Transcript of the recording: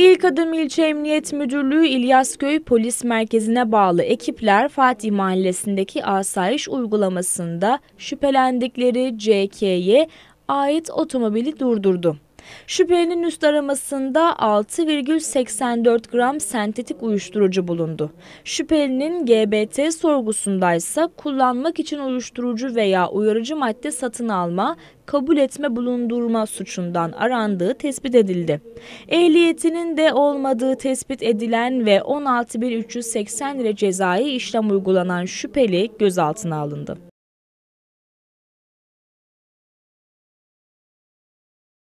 İlk adım ilçe emniyet müdürlüğü İlyas Köy Polis Merkezi'ne bağlı ekipler Fatih Mahallesi'ndeki asayiş uygulamasında şüphelendikleri CK'ye ait otomobili durdurdu. Şüphelinin üst aramasında 6,84 gram sentetik uyuşturucu bulundu. Şüphelinin GBT sorgusundaysa kullanmak için uyuşturucu veya uyarıcı madde satın alma, kabul etme bulundurma suçundan arandığı tespit edildi. Ehliyetinin de olmadığı tespit edilen ve 16.380 lira cezai işlem uygulanan şüpheli gözaltına alındı.